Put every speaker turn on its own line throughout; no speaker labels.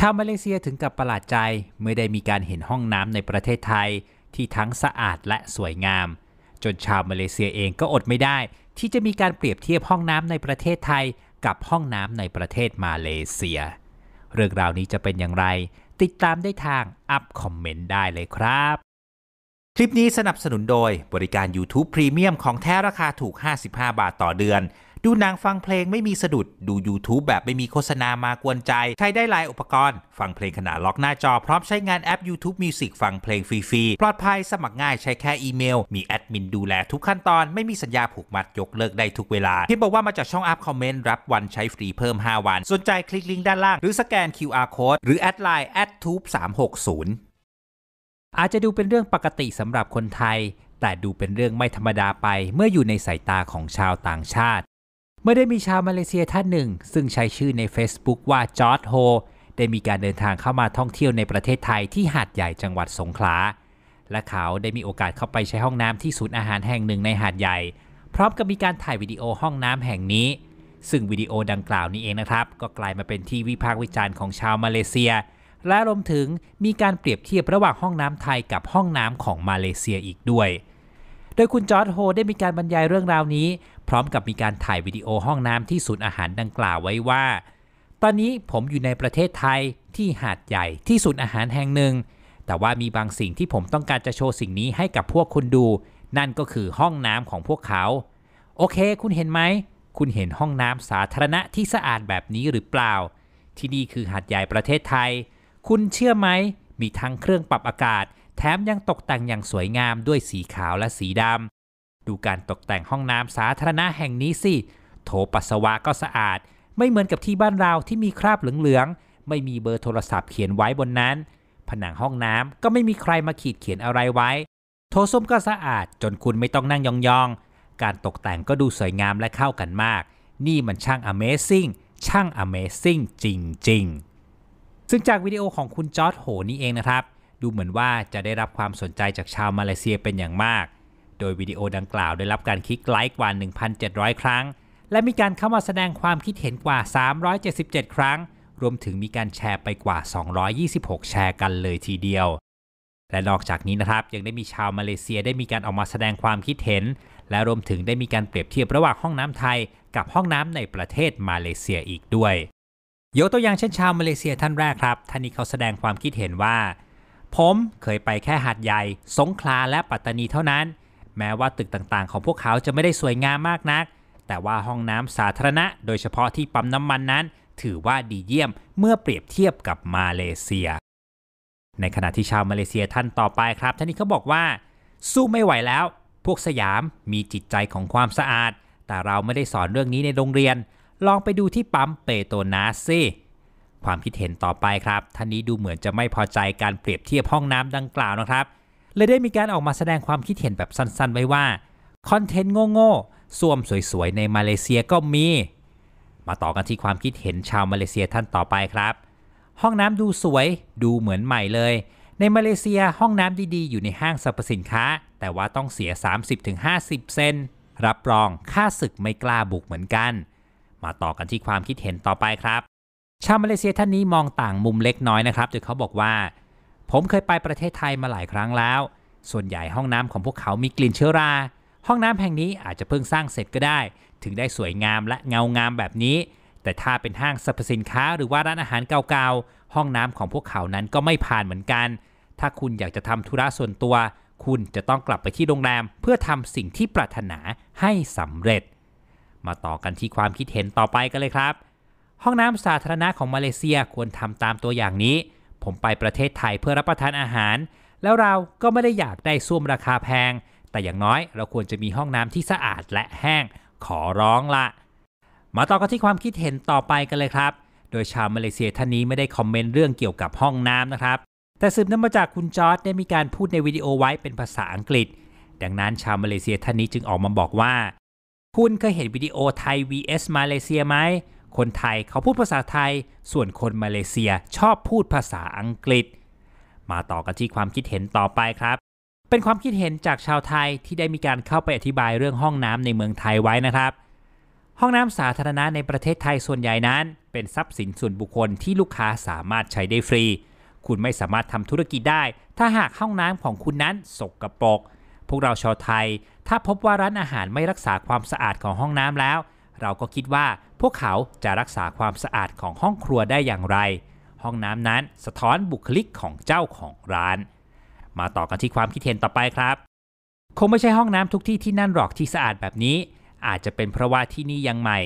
ชาวมาเลเซียถึงกับประหลาดใจเมื่อได้มีการเห็นห้องน้ำในประเทศไทยที่ทั้งสะอาดและสวยงาม จนชาวมาเลเซียเองก็อดไม่ได้ ที่จะมีการเปรียบเทียบห้องน้ำในประเทศไทยกับห้องน้ำในประเทศมาเลเซีย เรื่องราวนี้จะเป็นอย่างไร ติดตามได้ทางอัพคอมเมนต์ได้เลยครับ คลิปนี้สนับสนุนโดยบริการ YouTube Premium ของแท้ราคาถูก 55 บาทต่อเดือนดูหนังฟังเพลงไม่มีสะดุด ดู YouTube แบบไม่มีโฆษณามากวนใจ ใช้ได้หลายอุปกรณ์ ฟังเพลงขนาดล็อกหน้าจอ พร้อมใช้งานแอป YouTube Music ฟังเพลงฟรี ๆ ปลอดภัยสมัครง่ายใช้แค่อีเมล มีแอดมินดูแลทุกขั้นตอนไม่มีสัญญาผูกมัดยกเลิกได้ทุกเวลาที่บอกว่ามาจากช่องอัพคอมเมนต์ รับวันใช้ฟรีเพิ่ม5วันสนใจคลิกลิงก์ด้านล่างหรือสแกน QR code หรือแอดไลน์แอดทูบสามหกศูนย์อาจจะดูเป็นเรื่องปกติสำหรับคนไทย แต่ดูเป็นเรื่องไม่ธรรมดาไปเมื่ออยู่ในสายตาของชาวต่างชาติเมื่อได้มีชาวมาเลเซียท่านหนึ่ง ซึ่งใช้ชื่อใน Facebook ว่าจอร์ดโฮได้มีการเดินทางเข้ามาท่องเที่ยวในประเทศไทยที่หาดใหญ่จังหวัดสงขลา และเขาได้มีโอกาสเข้าไปใช้ห้องน้ำที่ศูนย์อาหารแห่งหนึ่งในหาดใหญ่ พร้อมกับมีการถ่ายวิดีโอห้องน้ำแห่งนี้ ซึ่งวิดีโอดังกล่าวนี้เองนะครับ ก็กลายมาเป็นที่วิพากษ์วิจารณ์ของชาวมาเลเซีย และรวมถึงมีการเปรียบเทียบระหว่างห้องน้ำไทยกับห้องน้ำของมาเลเซียอีกด้วย โดยคุณจอร์ดโฮได้มีการบรรยายเรื่องราวนี้พร้อมกับมีการถ่ายวิดีโอห้องน้ำที่ศูนย์อาหารดังกล่าวไว้ว่า ตอนนี้ผมอยู่ในประเทศไทยที่หาดใหญ่ที่ศูนย์อาหารแห่งหนึ่ง แต่ว่ามีบางสิ่งที่ผมต้องการจะโชว์สิ่งนี้ให้กับพวกคุณดู นั่นก็คือห้องน้ำของพวกเขา โอเค คุณเห็นไหม คุณเห็นห้องน้ำสาธารณะที่สะอาดแบบนี้หรือเปล่า ที่นี่คือหาดใหญ่ประเทศไทย คุณเชื่อไหมมีทั้งเครื่องปรับอากาศ แถมยังตกแต่งอย่างสวยงามด้วยสีขาวและสีดำดูการตกแต่งห้องน้ำสาธารณะแห่งนี้สิ โถปัสสาวะก็สะอาด ไม่เหมือนกับที่บ้านเราที่มีคราบเหลืองๆ ไม่มีเบอร์โทรศัพท์เขียนไว้บนนั้น ผนังห้องน้ำก็ไม่มีใครมาขีดเขียนอะไรไว้ โถส้มก็สะอาดจนคุณไม่ต้องนั่งยองๆ การตกแต่งก็ดูสวยงามและเข้ากันมาก นี่มันช่าง Amazing ช่าง Amazing จริงๆ ซึ่งจากวิดีโอของคุณจอร์ดโห นี่เองนะครับ ดูเหมือนว่าจะได้รับความสนใจจากชาวมาเลเซียเป็นอย่างมากโดยวิดีโอดังกล่าวได้รับการคลิกไลค์กว่า 1,700 ครั้ง และมีการเข้ามาแสดงความคิดเห็นกว่า 377 ครั้ง รวมถึงมีการแชร์ไปกว่า 226 แชร์กันเลยทีเดียว และนอกจากนี้นะครับยังได้มีชาวมาเลเซียได้มีการออกมาแสดงความคิดเห็น และรวมถึงได้มีการเปรียบเทียบระหว่างห้องน้ำไทยกับห้องน้ำในประเทศมาเลเซียอีกด้วย ยกตัวอย่างเช่นชาวมาเลเซียท่านแรกครับ ท่านนี้เขาแสดงความคิดเห็นว่า ผมเคยไปแค่หาดใหญ่ สงขลา และปัตตานีเท่านั้นแม้ว่าตึกต่างๆ ของพวกเขาจะไม่ได้สวยงามมากนัก แต่ว่าห้องน้ำสาธารณะ โดยเฉพาะที่ปั๊มน้ำมันนั้น ถือว่าดีเยี่ยมเมื่อเปรียบเทียบกับมาเลเซีย ในขณะที่ชาวมาเลเซียท่านต่อไปครับท่านนี้เขาบอกว่า สู้ไม่ไหวแล้ว พวกสยามมีจิตใจของความสะอาด แต่เราไม่ได้สอนเรื่องนี้ในโรงเรียน ลองไปดูที่ปั๊มเปโตนาซิความคิดเห็นต่อไปครับ ท่านนี้ดูเหมือนจะไม่พอใจการเปรียบเทียบห้องน้ำดังกล่าวนะครับเลยได้มีการออกมาแสดงความคิดเห็นแบบสั้นๆ ไว้ว่า คอนเทนต์โง่ๆส้วมสวยๆในมาเลเซียก็มี มาต่อกันที่ความคิดเห็นชาวมาเลเซียท่านต่อไปครับ ห้องน้ำดูสวยดูเหมือนใหม่เลย ในมาเลเซียห้องน้ำดีๆ อยู่ในห้างสรรพสินค้า แต่ว่าต้องเสีย 30-50 เซนรับรองค่าศึกไม่กล้าบุกเหมือนกัน มาต่อกันที่ความคิดเห็นต่อไปครับ ชาวมาเลเซียท่านนี้มองต่างมุมเล็กน้อยนะครับโดยเขาบอกว่าผมเคยไปประเทศไทยมาหลายครั้งแล้ว ส่วนใหญ่ห้องน้ำของพวกเขามีกลิ่นเชื้อรา ห้องน้ำแห่งนี้อาจจะเพิ่งสร้างเสร็จก็ได้ ถึงได้สวยงามและเงางามแบบนี้ แต่ถ้าเป็นห้างสรรพสินค้า หรือว่าร้านอาหารเก่าๆ ห้องน้ำของพวกเขานั้นก็ไม่ผ่านเหมือนกัน ถ้าคุณอยากจะทำธุระส่วนตัว คุณจะต้องกลับไปที่โรงแรมเพื่อทำสิ่งที่ปรารถนาให้สำเร็จ มาต่อกันที่ความคิดเห็นต่อไปกันเลยครับ ห้องน้ำสาธารณะของมาเลเซียควรทำตามตัวอย่างนี้ผมไปประเทศไทยเพื่อรับประทานอาหาร แล้วเราก็ไม่ได้อยากได้ซ่วมราคาแพง แต่อย่างน้อยเราควรจะมีห้องน้ำที่สะอาดและแห้งขอร้องละมาต่อกันที่ความคิดเห็นต่อไปกันเลยครับ โดยชาวมาเลเซียท่านนี้ไม่ได้คอมเมนต์เรื่องเกี่ยวกับห้องน้ำนะครับ แต่สืบเนื่องมาจากคุณจอร์ดได้มีการพูดในวิดีโอไว้เป็นภาษาอังกฤษ ดังนั้นชาวมาเลเซียท่านนี้จึงออกมาบอกว่าคุณเคยเห็นวิดีโอไทย vs มาเลเซียไหมคนไทยเขาพูดภาษาไทย ส่วนคนมาเลเซียชอบพูดภาษาอังกฤษ มาต่อกันที่ความคิดเห็นต่อไปครับ เป็นความคิดเห็นจากชาวไทยที่ได้มีการเข้าไปอธิบายเรื่องห้องน้ำในเมืองไทยไว้นะครับ ห้องน้ำสาธารณะในประเทศไทยส่วนใหญ่นั้น เป็นทรัพย์สินส่วนบุคคลที่ลูกค้าสามารถใช้ได้ฟรี คุณไม่สามารถทำธุรกิจได้ ถ้าหากห้องน้ำของคุณนั้นสกปรก พวกเราชาวไทย ถ้าพบว่าร้านอาหารไม่รักษาความสะอาดของห้องน้ำแล้วเราก็คิดว่าพวกเขาจะรักษาความสะอาดของห้องครัวได้อย่างไร ห้องน้ำนั้นสะท้อนบุคลิกของเจ้าของร้าน มาต่อกันที่ความคิดเห็นต่อไปครับ คงไม่ใช่ห้องน้ำทุกที่ที่นั่นหรอกที่สะอาดแบบนี้ อาจจะเป็นเพราะว่าที่นี่ยังใหม่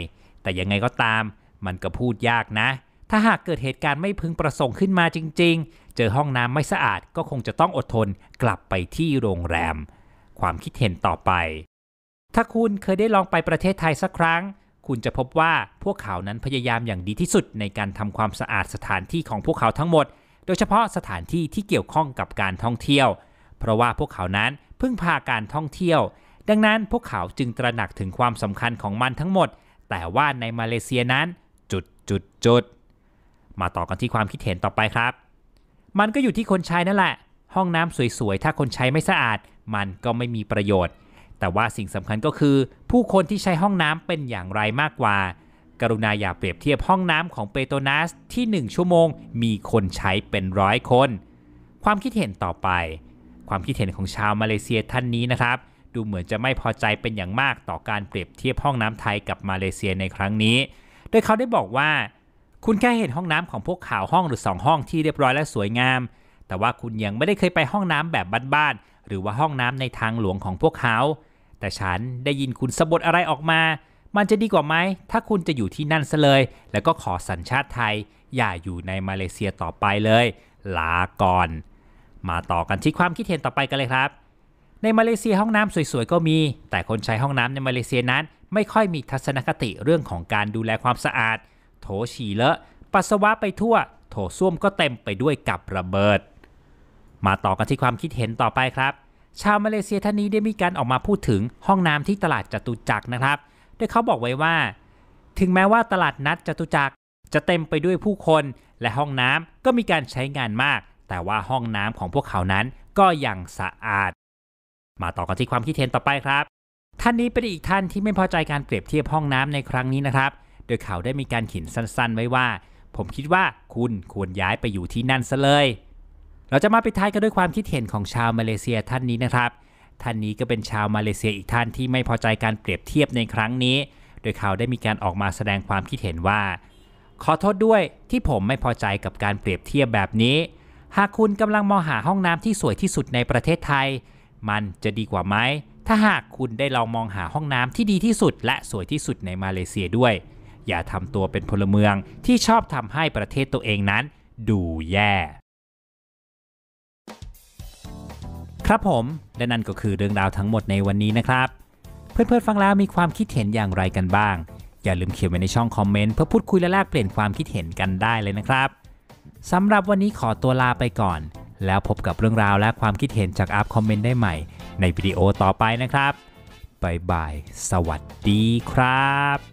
แต่ยังไงก็ตาม มันก็พูดยากนะ ถ้าหากเกิดเหตุการณ์ไม่พึงประสงค์ขึ้นมาจริง ๆ เจอห้องน้ำไม่สะอาดก็คงจะต้องอดทนกลับไปที่โรงแรม ความคิดเห็นต่อไป ถ้าคุณเคยได้ลองไปประเทศไทยสักครั้งคุณจะพบว่าพวกเขานั้นพยายามอย่างดีที่สุดในการทำความสะอาดสถานที่ของพวกเขาทั้งหมด โดยเฉพาะสถานที่ที่เกี่ยวข้องกับการท่องเที่ยว เพราะว่าพวกเขานั้นพึ่งพาการท่องเที่ยว ดังนั้นพวกเขาจึงตระหนักถึงความสำคัญของมันทั้งหมด แต่ว่าในมาเลเซียนั้น จุดจุดจุดมาต่อกันที่ความคิดเห็นต่อไปครับ มันก็อยู่ที่คนใช้นั่นแหละ ห้องน้ำสวยๆ ถ้าคนใช้ไม่สะอาด มันก็ไม่มีประโยชน์แต่ว่าสิ่งสำคัญก็คือ ผู้คนที่ใช้ห้องน้ำเป็นอย่างไรมากกว่า กรุณาอย่าเปรียบเทียบห้องน้ำของเปโตนัสที่ 1 ชั่วโมง มีคนใช้เป็นร้อยคน ความคิดเห็นต่อไป ความคิดเห็นของชาวมาเลเซียท่านนี้นะครับดูเหมือนจะไม่พอใจเป็นอย่างมากต่อการเปรียบเทียบห้องน้ำไทยกับมาเลเซียในครั้งนี้ โดยเขาได้บอกว่า คุณแค่เห็นห้องน้ำของพวกข่าวห้องหรือ2ห้องที่เรียบร้อยและสวยงาม แต่ว่าคุณยังไม่ได้เคยไปห้องน้ำแบบบ้านๆหรือว่าห้องน้ำในทางหลวงของพวกเขาแต่ฉัน ได้ยินคุณสะบดอะไรออกมา มันจะดีกว่าไหมถ้าคุณจะอยู่ที่นั่นซะเลย แล้วก็ขอสัญชาติไทย อย่าอยู่ในมาเลเซียต่อไปเลย ลาก่อน มาต่อกันที่ความคิดเห็นต่อไปกันเลยครับ ในมาเลเซียห้องน้ำสวยๆก็มี แต่คนใช้ห้องน้ำในมาเลเซียนั้น ไม่ค่อยมีทัศนคติเรื่องของการดูแลความสะอาด โถฉี่เละ ปัสสาวะไปทั่ว โถส้วมก็เต็มไปด้วยกับระเบิด มาต่อกันที่ความคิดเห็นต่อไปครับชาวมาเลเซียท่านนี้ได้มีการออกมาพูดถึงห้องน้ำที่ตลาดจตุจักรนะครับ โดยเขาบอกไว้ว่า ถึงแม้ว่าตลาดนัดจตุจักรจะเต็มไปด้วยผู้คนและห้องน้ำก็มีการใช้งานมาก แต่ว่าห้องน้ำของพวกเขานั้นก็ยังสะอาด มาต่อกันที่ความคิดเห็นต่อไปครับ ท่านนี้เป็นอีกท่านที่ไม่พอใจการเปรียบเทียบห้องน้ำในครั้งนี้นะครับ โดยเขาได้มีการขีนสั้นๆไว้ว่า ผมคิดว่าคุณควรย้ายไปอยู่ที่นั่นซะเลยเราจะมาปิดท้ายกันด้วยความคิดเห็นของชาวมาเลเซียท่านนี้นะครับ ท่านนี้ก็เป็นชาวมาเลเซียอีกท่านที่ไม่พอใจการเปรียบเทียบในครั้งนี้ โดยเขาได้มีการออกมาแสดงความคิดเห็นว่า ขอโทษด้วยที่ผมไม่พอใจกับการเปรียบเทียบแบบนี้ หากคุณกำลังมองหาห้องน้ำที่สวยที่สุดในประเทศไทย มันจะดีกว่าไหม ถ้าหากคุณได้ลองมองหาห้องน้ำที่ดีที่สุด และสวยที่สุดในมาเลเซียด้วย อย่าทำตัวเป็นพลเมืองที่ชอบทำให้ประเทศตัวเองนั้น ดูแย่ครับผม และนั่นก็คือเรื่องราวทั้งหมดในวันนี้นะครับ เพื่อนๆฟังแล้วมีความคิดเห็นอย่างไรกันบ้าง อย่าลืมเขียนไว้ในช่องคอมเมนต์เพื่อพูดคุยและแลกเปลี่ยนความคิดเห็นกันได้เลยนะครับสำหรับวันนี้ขอตัวลาไปก่อน แล้วพบกับเรื่องราวและความคิดเห็นจากอัพคอมเมนต์ได้ใหม่ ในวิดีโอต่อไปนะครับบายบาย สวัสดีครับ